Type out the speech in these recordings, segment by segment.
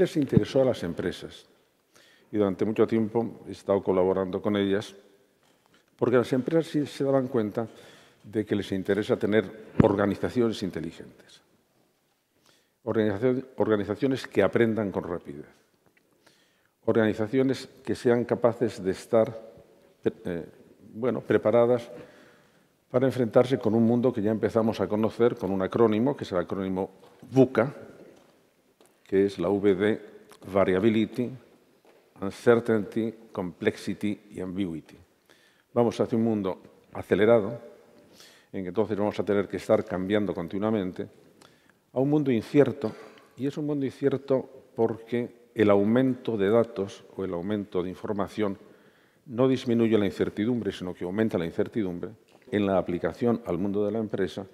les interesó a las empresas. Y durante mucho tiempo he estado colaborando con ellas, porque las empresas se daban cuenta de que les interesa tener organizaciones inteligentes. Organizaciones que aprendan con rapidez. Organizaciones que sean capaces de estar eh, bueno, preparadas para enfrentarse con un mundo que ya empezamos a conocer con un acrónimo, que es el acrónimo BUCA, que es la V de Variability, Uncertainty, Complexity y Ambiguity. Vamos hacia un mundo acelerado, en que entonces vamos a tener que estar cambiando continuamente, a un mundo incierto, y es un mundo incierto porque el aumento de datos o el aumento de información no disminuye la incertidumbre, sino que aumenta la incertidumbre en la aplicación al mundo de la empresa,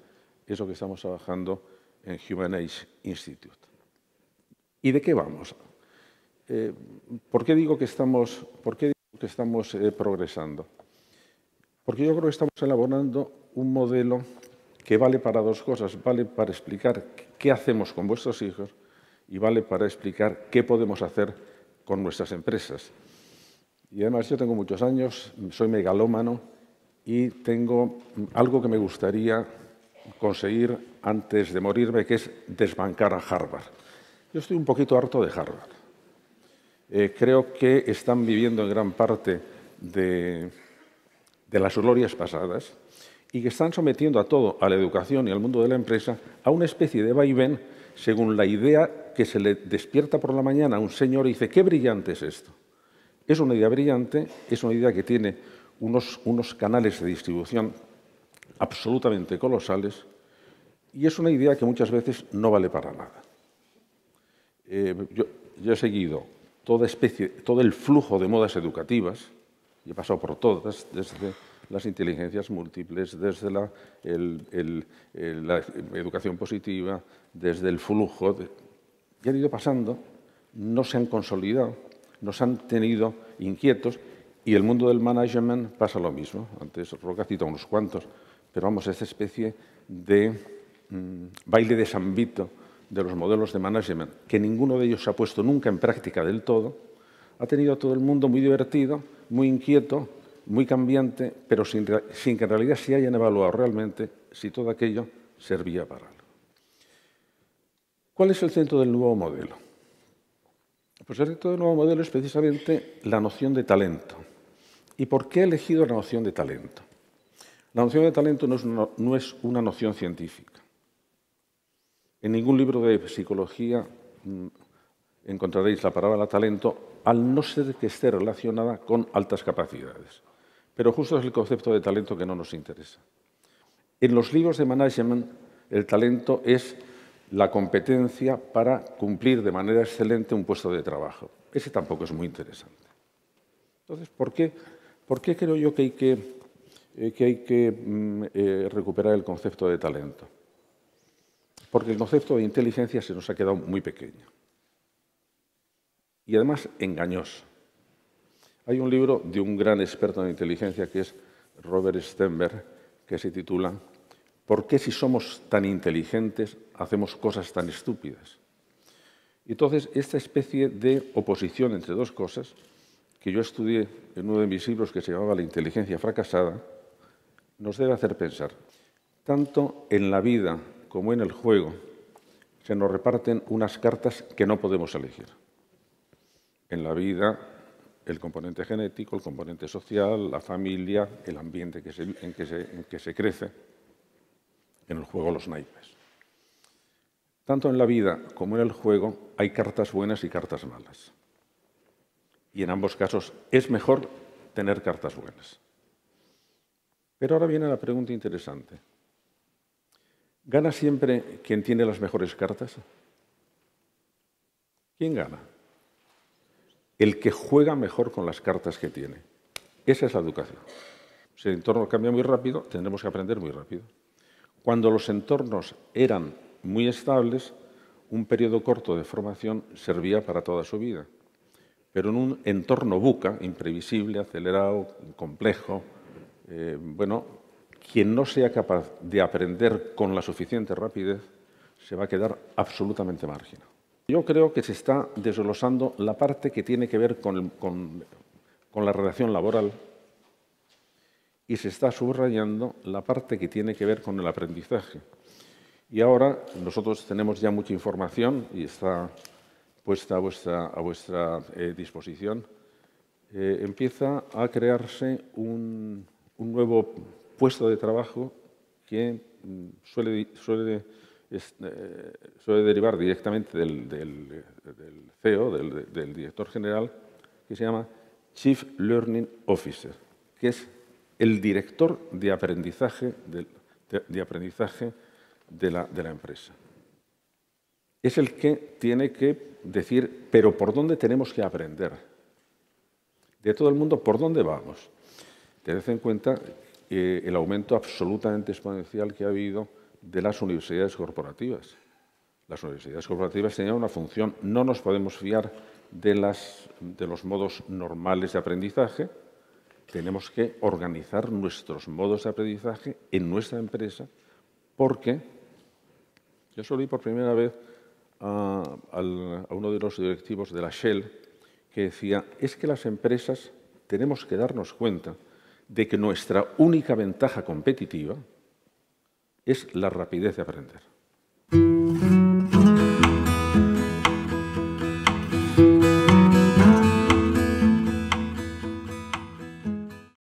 eso que estamos trabajando en Human Age Institute. ¿Y de qué vamos? Eh, ¿Por qué digo que estamos, eh, progresando? Porque yo creo que estamos elaborando un modelo que vale para dos cosas. Vale para explicar qué hacemos con vuestros hijos y vale para explicar qué podemos hacer con nuestras empresas. Y además yo tengo muchos años, soy megalómano y tengo algo que me gustaría conseguir antes de morirme, que es desbancar a Harvard. Yo estoy un poquito harto de Harvard. Eh, creo que están viviendo en gran parte de, las glorias pasadas y que están sometiendo a todo, a la educación y al mundo de la empresa, a una especie de vaivén según la idea que se le despierta por la mañana a un señor y dice, qué brillante es esto. Es una idea brillante, es una idea que tiene unos canales de distribución absolutamente colosales y es una idea que muchas veces no vale para nada. Eh, yo, he seguido toda especie, todo el flujo de modas educativas, he pasado por todas, desde las inteligencias múltiples, desde la, educación positiva, desde el flujo, y han ido pasando, no se han consolidado, nos han tenido inquietos, y el mundo del management pasa lo mismo. Antes Roca cita unos cuantos, pero vamos, esa especie de mm, baile de sambito de los modelos de management, que ninguno de ellos se ha puesto nunca en práctica del todo, ha tenido a todo el mundo muy divertido, muy inquieto, muy cambiante, pero sin, que en realidad se hayan evaluado realmente si todo aquello servía para algo. ¿Cuál es el centro del nuevo modelo? Pues el centro del nuevo modelo es precisamente la noción de talento. ¿Y por qué he elegido la noción de talento? La noción de talento no es una noción científica. En ningún libro de psicología mm, encontraréis la palabra talento al no ser que esté relacionada con altas capacidades. Pero justo es el concepto de talento que no nos interesa. En los libros de management, el talento es la competencia para cumplir de manera excelente un puesto de trabajo. Ese tampoco es muy interesante. Entonces, ¿por qué, creo yo que hay que, eh, mm, eh, recuperar el concepto de talento? porque el concepto de inteligencia se nos ha quedado muy pequeño y además engañoso. Hay un libro de un gran experto en inteligencia que es Robert Stenberg, que se titula ¿Por qué si somos tan inteligentes hacemos cosas tan estúpidas? Entonces, esta especie de oposición entre dos cosas, que yo estudié en uno de mis libros que se llamaba La inteligencia fracasada, nos debe hacer pensar tanto en la vida como en el juego, se nos reparten unas cartas que no podemos elegir. En la vida, el componente genético, el componente social, la familia, el ambiente en que se crece, en el juego los naipes. Tanto en la vida como en el juego hay cartas buenas y cartas malas. Y en ambos casos es mejor tener cartas buenas. Pero ahora viene la pregunta interesante. ¿Gana siempre quien tiene las mejores cartas? ¿Quién gana? El que juega mejor con las cartas que tiene. Esa es la educación. Si el entorno cambia muy rápido, tendremos que aprender muy rápido. Cuando los entornos eran muy estables, un periodo corto de formación servía para toda su vida. Pero en un entorno buca, imprevisible, acelerado, complejo, eh, bueno, quien no sea capaz de aprender con la suficiente rapidez se va a quedar absolutamente marginado. Yo creo que se está desglosando la parte que tiene que ver con, la relación laboral y se está subrayando la parte que tiene que ver con el aprendizaje. Y ahora nosotros tenemos ya mucha información y está puesta a vuestra, eh, disposición. Eh, empieza a crearse un nuevo puesto de trabajo que mm, suele, eh, suele, derivar directamente del, CEO, del, director general, que se llama Chief Learning Officer, que es el director de aprendizaje de, aprendizaje de, la, de la empresa. Es el que tiene que decir, pero ¿por dónde tenemos que aprender? De todo el mundo, ¿por dónde vamos? Tened en cuenta eh, el aumento absolutamente exponencial que ha habido de las universidades corporativas. Las universidades corporativas tenían una función, no nos podemos fiar de, los modos normales de aprendizaje, tenemos que organizar nuestros modos de aprendizaje en nuestra empresa porque yo solo vi por primera vez a, uno de los directivos de la Shell que decía, es que las empresas tenemos que darnos cuenta de que nuestra única ventaja competitiva es la rapidez de aprender.